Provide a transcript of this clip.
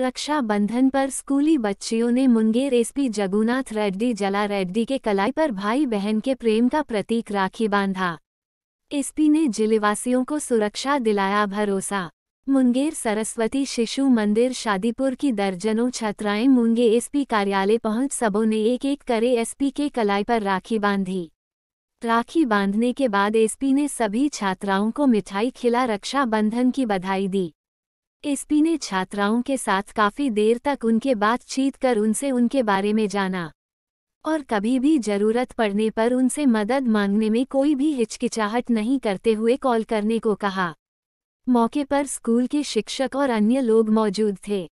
रक्षाबंधन पर स्कूली बच्चियों ने मुंगेर एसपी जगुनाथ रेड्डी जला रेड्डी के कलाई पर भाई बहन के प्रेम का प्रतीक राखी बांधा एसपी ने जिलेवासियों को सुरक्षा दिलाया भरोसा मुंगेर सरस्वती शिशु मंदिर शादीपुर की दर्जनों छात्राएं मुंगे एसपी कार्यालय पहुंच सबों ने एक एक करे एसपी के कलाई पर राखी बांधी राखी बांधने के बाद एसपी ने सभी छात्राओं को मिठाई खिला रक्षाबंधन की बधाई दी एसपी ने छात्राओं के साथ काफ़ी देर तक उनके बातचीत कर उनसे उनके बारे में जाना और कभी भी जरूरत पड़ने पर उनसे मदद मांगने में कोई भी हिचकिचाहट नहीं करते हुए कॉल करने को कहा मौके पर स्कूल के शिक्षक और अन्य लोग मौजूद थे